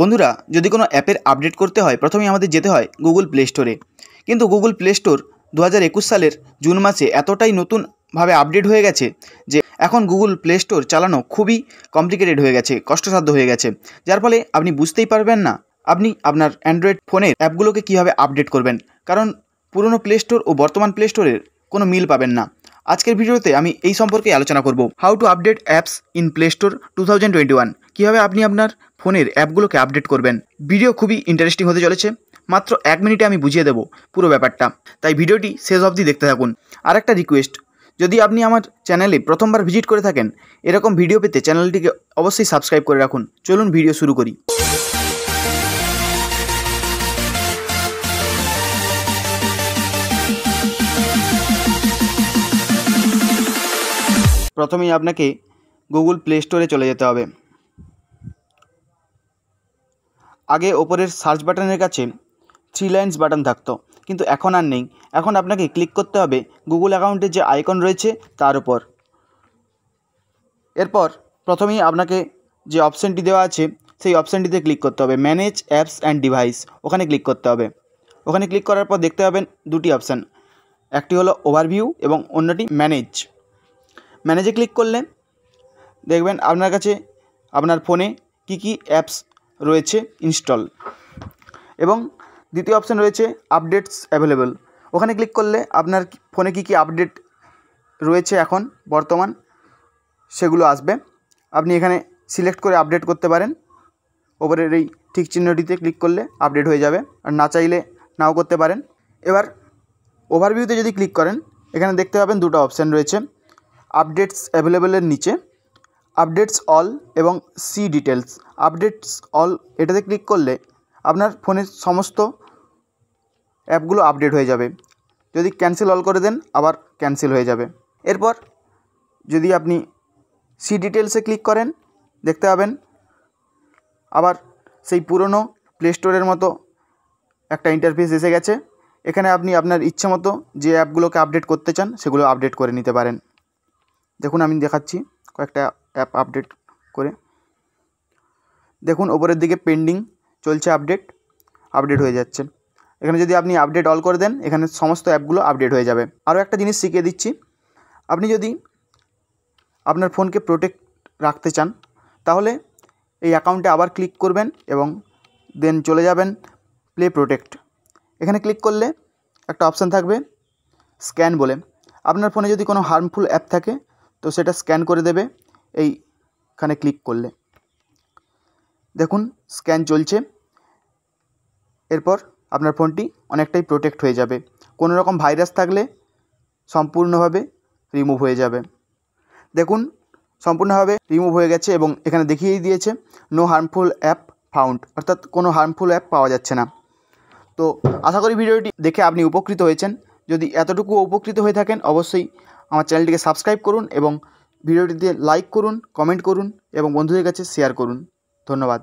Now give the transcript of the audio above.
বন্ধুরা যদি কোনো অ্যাপের আপডেট করতে হয় প্রথমেই আমাদের যেতে হয় গুগল প্লে স্টোরে কিন্তু গুগল প্লে স্টোর দু সালের জুন মাসে এতটাই নতুনভাবে আপডেট হয়ে গেছে যে এখন গুগল প্লে স্টোর চালানো খুবই কমপ্লিকেটেড হয়ে গেছে কষ্টসাধ্য হয়ে গেছে যার ফলে আপনি বুঝতেই পারবেন না আপনি আপনার অ্যান্ড্রয়েড ফোনের অ্যাপগুলোকে কীভাবে আপডেট করবেন কারণ পুরনো প্লে স্টোর ও বর্তমান প্লে স্টোরের কোনো মিল পাবেন না আজকের ভিডিওতে আমি এই সম্পর্কে আলোচনা করব how to update apps in Play Store two thousand twenty one কীভাবে আপনি আপনার ফোনের অ্যাপগুলোকে আপডেট করবেন ভিডিও খুবই ইন্টারেস্টিং হতে চলেছে মাত্র এক মিনিটে আমি বুঝিয়ে দেবো পুরো ব্যাপারটা তাই ভিডিওটি শেষ অবধি দেখতে থাকুন আর একটা রিকোয়েস্ট যদি আপনি আমার চ্যানেলে প্রথমবার ভিজিট করে থাকেন এরকম ভিডিও পেতে চ্যানেলটিকে অবশ্যই সাবস্ক্রাইব করে রাখুন চলুন ভিডিও শুরু করি প্রথমেই আপনাকে গুগল প্লে স্টোরে চলে যেতে হবে আগে ওপরের সার্চ বাটনের কাছে থ্রি লাইন্স বাটন থাকতো কিন্তু এখন আর নেই এখন আপনাকে ক্লিক করতে হবে গুগল অ্যাকাউন্টের যে আইকন রয়েছে তার উপর এরপর প্রথমেই আপনাকে যে অপশানটি দেওয়া আছে সেই অপশানটিতে ক্লিক করতে হবে ম্যানেজ অ্যাপস অ্যান্ড ডিভাইস ওখানে ক্লিক করতে হবে ওখানে ক্লিক করার পর দেখতে পাবেন দুটি অপশান একটি হলো ওভারভিউ এবং অন্যটি ম্যানেজ ম্যানেজে ক্লিক করলে দেখবেন আপনার কাছে আপনার ফোনে কি কি অ্যাপস রয়েছে ইনস্টল এবং দ্বিতীয় অপশান রয়েছে আপডেটস অ্যাভেলেবেল ওখানে ক্লিক করলে আপনার ফোনে কি কি আপডেট রয়েছে এখন বর্তমান সেগুলো আসবে আপনি এখানে সিলেক্ট করে আপডেট করতে পারেন ওপরের এই ঠিক চিহ্নটিতে ক্লিক করলে আপডেট হয়ে যাবে আর না চাইলে নাও করতে পারেন এবার ওভারভিউতে যদি ক্লিক করেন এখানে দেখতে পাবেন দুটো অপশান রয়েছে আপডেটস অ্যাভেলেবেলের নিচে আপডেটস অল এবং সি ডিটেলস আপডেটস অল এটাতে ক্লিক করলে আপনার ফোনের সমস্ত অ্যাপগুলো আপডেট হয়ে যাবে যদি ক্যান্সেল অল করে দেন আবার ক্যান্সেল হয়ে যাবে এরপর যদি আপনি সি ডিটেলসে ক্লিক করেন দেখতে পাবেন আবার সেই পুরনো প্লে স্টোরের মতো একটা ইন্টারফেস এসে গেছে এখানে আপনি আপনার ইচ্ছে মতো যে অ্যাপগুলোকে আপডেট করতে চান সেগুলো আপডেট করে নিতে পারেন দেখুন আমি দেখাচ্ছি কয়েকটা অ্যাপ আপডেট করে দেখুন ওপরের দিকে পেন্ডিং চলছে আপডেট আপডেট হয়ে যাচ্ছে এখানে যদি আপনি আপডেট অল করে দেন এখানে সমস্ত অ্যাপগুলো আপডেট হয়ে যাবে আরও একটা জিনিস শিখিয়ে দিচ্ছি আপনি যদি আপনার ফোনকে প্রোটেক্ট রাখতে চান তাহলে এই অ্যাকাউন্টে আবার ক্লিক করবেন এবং দেন চলে যাবেন প্লে প্রোটেক্ট এখানে ক্লিক করলে একটা অপশান থাকবে স্ক্যান বলে আপনার ফোনে যদি কোনো হার্মফুল অ্যাপ থাকে তো সেটা স্ক্যান করে দেবে এইখানে ক্লিক করলে দেখুন স্ক্যান চলছে এরপর আপনার ফোনটি অনেকটাই প্রোটেক্ট হয়ে যাবে কোনো রকম ভাইরাস থাকলে সম্পূর্ণভাবে রিমুভ হয়ে যাবে দেখুন সম্পূর্ণভাবে রিমুভ হয়ে গেছে এবং এখানে দেখিয়েই দিয়েছে নো হার্মফুল অ্যাপ ফাউন্ড অর্থাৎ কোনো হার্মফুল অ্যাপ পাওয়া যাচ্ছে না তো আশা করি ভিডিওটি দেখে আপনি উপকৃত হয়েছেন যদি এতটুকু উপকৃত হয়ে থাকেন অবশ্যই আমার চ্যানেলটিকে সাবস্ক্রাইব করুন এবং ভিডিওটিতে লাইক করুন কমেন্ট করুন এবং বন্ধুদের কাছে শেয়ার করুন ধন্যবাদ